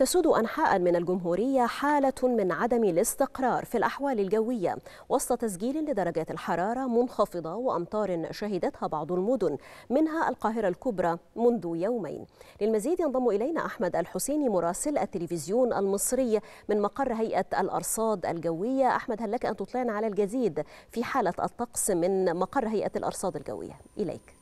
تسود أنحاء من الجمهورية حالة من عدم الاستقرار في الأحوال الجوية وسط تسجيل لدرجات الحرارة منخفضة وأمطار شهدتها بعض المدن منها القاهرة الكبرى منذ يومين للمزيد ينضم إلينا أحمد الحسيني مراسل التلفزيون المصري من مقر هيئة الأرصاد الجوية أحمد هل لك أن تطلعنا على الجديد في حالة الطقس من مقر هيئة الأرصاد الجوية إليك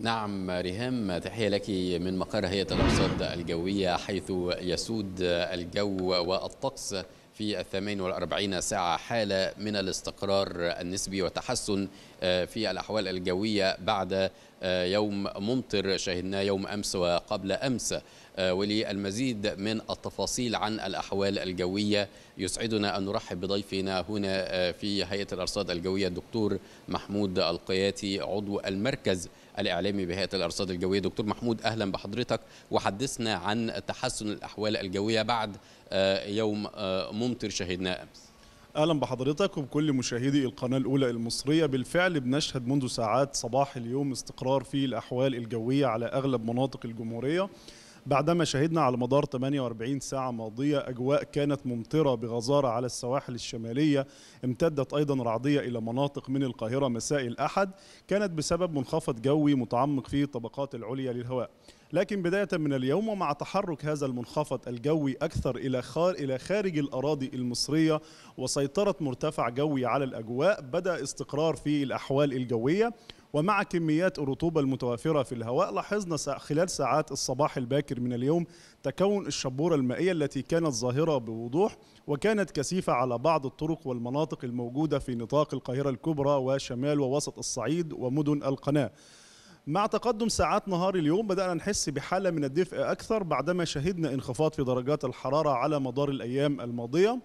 نعم ريهام تحية لك من مقر هيئة الأرصاد الجوية حيث يسود الجو والطقس في الثمان والأربعين ساعة حالة من الاستقرار النسبي وتحسن آه، في الأحوال الجوية بعد آه، يوم ممطر شهدناه يوم أمس وقبل أمس آه، وللمزيد من التفاصيل عن الأحوال الجوية يسعدنا أن نرحب بضيفنا هنا في هيئة الأرصاد الجوية الدكتور محمود القياتي عضو المركز الإعلامي بهيئة الأرصاد الجوية دكتور محمود أهلا بحضرتك وحدثنا عن تحسن الأحوال الجوية بعد آه، يوم آه، ممطر شهدناه أمس اهلا بحضرتك وبكل مشاهدي القناه الاولى المصريه بالفعل بنشهد منذ ساعات صباح اليوم استقرار في الاحوال الجويه على اغلب مناطق الجمهوريه بعدما شهدنا على مدار 48 ساعة ماضية أجواء كانت ممطرة بغزارة على السواحل الشمالية امتدت أيضا رعدية إلى مناطق من القاهرة مساء الأحد كانت بسبب منخفض جوي متعمق في الطبقات العليا للهواء لكن بداية من اليوم ومع تحرك هذا المنخفض الجوي أكثر إلى إلى خارج الأراضي المصرية وسيطرة مرتفع جوي على الأجواء بدأ استقرار في الأحوال الجوية ومع كميات الرطوبة المتوافرة في الهواء لاحظنا خلال ساعات الصباح الباكر من اليوم تكون الشبورة المائية التي كانت ظاهرة بوضوح وكانت كثيفة على بعض الطرق والمناطق الموجودة في نطاق القاهرة الكبرى وشمال ووسط الصعيد ومدن القناة مع تقدم ساعات نهار اليوم بدأنا نحس بحالة من الدفء أكثر بعدما شهدنا انخفاض في درجات الحرارة على مدار الأيام الماضية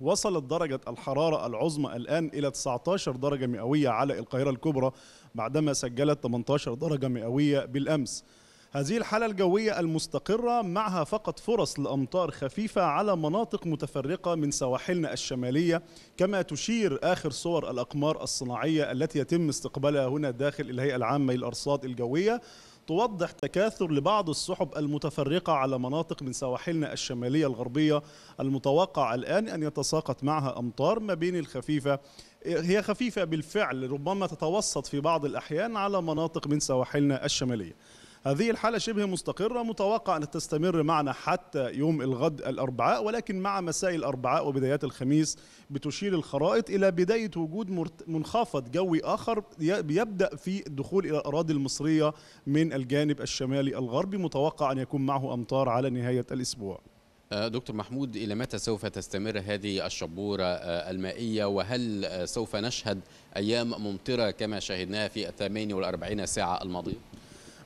وصلت درجة الحرارة العظمى الآن إلى 19 درجة مئوية على القاهرة الكبرى بعدما سجلت 18 درجة مئوية بالأمس هذه الحالة الجوية المستقرة معها فقط فرص لأمطار خفيفة على مناطق متفرقة من سواحلنا الشمالية كما تشير آخر صور الأقمار الصناعية التي يتم استقبالها هنا داخل الهيئة العامة للأرصاد الجوية توضح تكاثر لبعض السحب المتفرقة على مناطق من سواحلنا الشمالية الغربية المتوقع الآن أن يتساقط معها أمطار ما بين الخفيفة هي خفيفة بالفعل ربما تتوسط في بعض الأحيان على مناطق من سواحلنا الشمالية هذه الحالة شبه مستقرة متوقع أن تستمر معنا حتى يوم الغد الأربعاء ولكن مع مساء الأربعاء وبدايات الخميس بتشير الخرائط إلى بداية وجود منخفض جوي آخر بيبدأ في الدخول إلى الأراضي المصرية من الجانب الشمالي الغربي متوقع أن يكون معه أمطار على نهاية الأسبوع أه، دكتور محمود إلى متى سوف تستمر هذه الشبورة أه، المائية وهل أه، سوف نشهد أيام ممطرة كما شاهدناها في 48 ساعة الماضية؟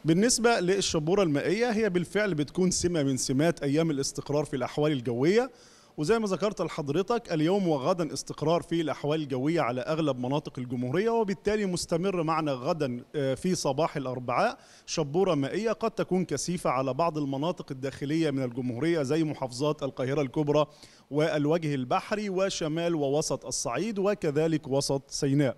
بالنسبة للشبورة المائية هي بالفعل بتكون سمة من سمات أيام الاستقرار في الأحوال الجوية وزي ما ذكرت لحضرتك اليوم وغدا استقرار في الأحوال الجوية على أغلب مناطق الجمهورية وبالتالي مستمر معنا غدا آه، في صباح الأربعاء شبورة مائية قد تكون كثيفة على بعض المناطق الداخلية من الجمهورية زي محافظات القاهرة الكبرى والوجه البحري وشمال ووسط الصعيد وكذلك وسط سيناء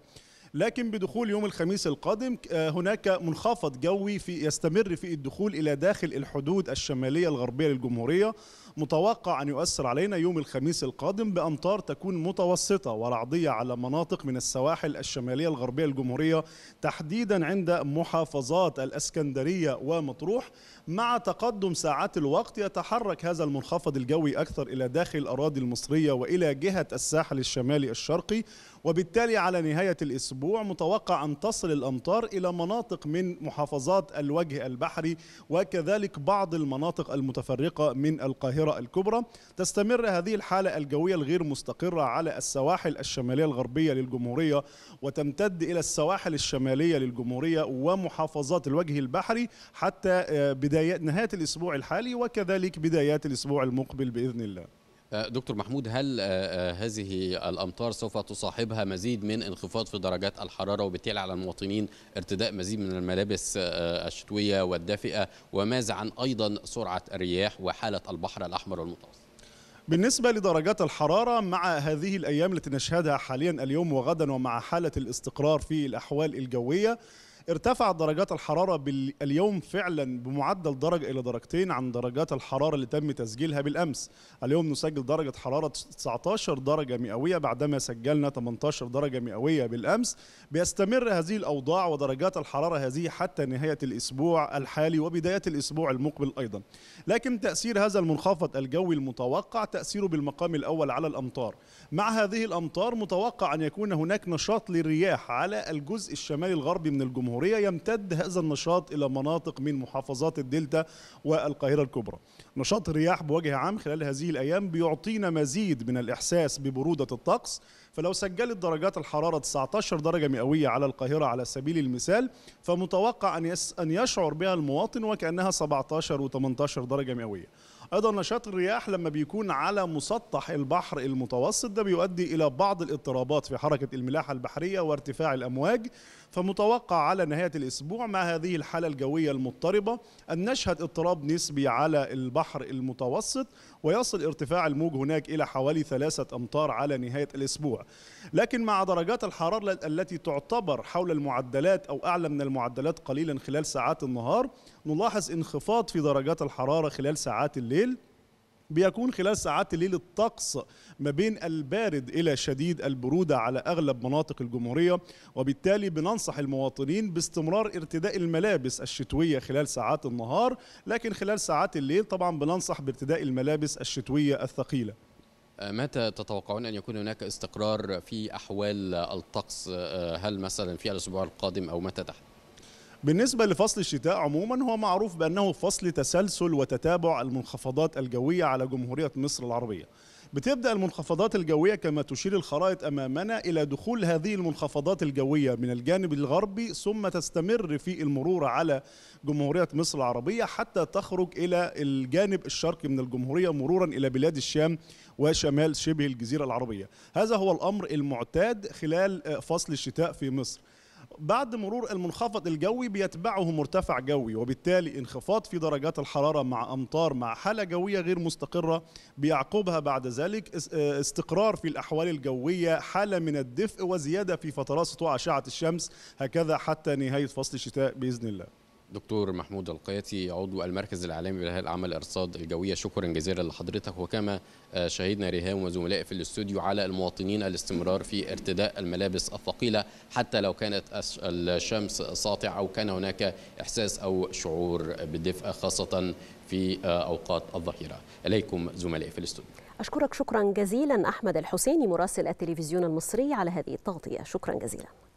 لكن بدخول يوم الخميس القادم آه، هناك منخفض جوي في يستمر في الدخول إلى داخل الحدود الشمالية الغربية للجمهورية متوقع أن يؤثر علينا يوم الخميس القادم بأمطار تكون متوسطة ورعدية على مناطق من السواحل الشمالية الغربية للجمهوريه تحديدا عند محافظات الأسكندرية ومطروح مع تقدم ساعات الوقت يتحرك هذا المنخفض الجوي أكثر إلى داخل الأراضي المصرية وإلى جهة الساحل الشمالي الشرقي وبالتالي على نهاية الأسبوع متوقع أن تصل الأمطار إلى مناطق من محافظات الوجه البحري وكذلك بعض المناطق المتفرقة من القاهرة الكبرى تستمر هذه الحالة الجوية الغير مستقرة على السواحل الشمالية الغربية للجمهورية وتمتد إلى السواحل الشمالية للجمهورية ومحافظات الوجه البحري حتى آه، بداية نهاية الأسبوع الحالي وكذلك بدايات الأسبوع المقبل بإذن الله دكتور محمود هل آه، آه، هذه الأمطار سوف تصاحبها مزيد من انخفاض في درجات الحرارة وبالتالي على المواطنين ارتداء مزيد من الملابس آه، الشتوية والدافئة وماذا عن أيضا سرعة الرياح وحالة البحر الأحمر والمتوسط؟ بالنسبة لدرجات الحرارة مع هذه الأيام التي نشهدها حاليا اليوم وغدا ومع حالة الاستقرار في الأحوال الجوية ارتفعت درجات الحرارة اليوم فعلا بمعدل درجة إلى درجتين عن درجات الحرارة اللي تم تسجيلها بالأمس اليوم نسجل درجة حرارة 19 درجة مئوية بعدما سجلنا 18 درجة مئوية بالأمس بيستمر هذه الأوضاع ودرجات الحرارة هذه حتى نهاية الأسبوع الحالي وبداية الأسبوع المقبل أيضا لكن تأثير هذا المنخفض الجوي المتوقع تأثيره بالمقام الأول على الأمطار مع هذه الأمطار متوقع أن يكون هناك نشاط للرياح على الجزء الشمالي الغربي من الجمهور الجمهورية يمتد هذا النشاط إلى مناطق من محافظات الدلتا والقاهرة الكبرى نشاط الرياح بوجه عام خلال هذه الأيام بيعطينا مزيد من الإحساس ببرودة الطقس فلو سجلت درجات الحرارة 19 درجة مئوية على القاهرة على سبيل المثال فمتوقع أن, يس أن يشعر بها المواطن وكأنها 17 و18 درجة مئوية ايضا نشاط الرياح لما بيكون على مسطح البحر المتوسط ده بيؤدي الى بعض الاضطرابات في حركه الملاحه البحريه وارتفاع الامواج فمتوقع على نهاية الأسبوع مع هذه الحالة الجوية المضطربة أن نشهد اضطراب نسبي على البحر المتوسط ويصل ارتفاع الموج هناك إلى حوالي ثلاثة أمتار على نهاية الأسبوع لكن مع درجات الحرارة التي تعتبر حول المعدلات أو أعلى من المعدلات قليلا خلال ساعات النهار نلاحظ انخفاض في درجات الحرارة خلال ساعات الليل بيكون خلال ساعات الليل الطقس ما بين البارد إلى شديد البرودة على أغلب مناطق الجمهورية وبالتالي بننصح المواطنين باستمرار ارتداء الملابس الشتوية خلال ساعات النهار لكن خلال ساعات الليل طبعا بننصح بارتداء الملابس الشتوية الثقيلة آه، متى تتوقعون أن يكون هناك استقرار في أحوال الطقس آه، هل مثلا في الأسبوع القادم أو متى تحت؟ بالنسبة لفصل الشتاء عموما هو معروف بأنه فصل تسلسل وتتابع المنخفضات الجوية على جمهورية مصر العربية بتبدأ المنخفضات الجوية كما تشير الخرائط أمامنا إلى دخول هذه المنخفضات الجوية من الجانب الغربي ثم تستمر في المرور على جمهورية مصر العربية حتى تخرج إلى الجانب الشرقي من الجمهورية مرورا إلى بلاد الشام وشمال شبه الجزيرة العربية هذا هو الأمر المعتاد خلال آه، فصل الشتاء في مصر بعد مرور المنخفض الجوي بيتبعه مرتفع جوي وبالتالي انخفاض في درجات الحرارة مع أمطار مع حالة جوية غير مستقرة بيعقبها بعد ذلك استقرار في الأحوال الجوية حالة من الدفء وزيادة في فترات سطوع أشعة الشمس هكذا حتى نهاية فصل الشتاء بإذن الله دكتور محمود القيتي عضو المركز العالمي لهيئه العمل الارصاد الجويه شكرا جزيلا لحضرتك وكما آه، شهدنا ريهام وزملائي في الاستوديو على المواطنين الاستمرار في ارتداء الملابس الثقيله حتى لو كانت الشمس ساطعه او كان هناك احساس او شعور بالدفء خاصه في آه، اوقات الظهيره اليكم زملائي في الاستوديو اشكرك شكرا جزيلا احمد الحسيني مراسل التلفزيون المصري على هذه التغطيه شكرا جزيلا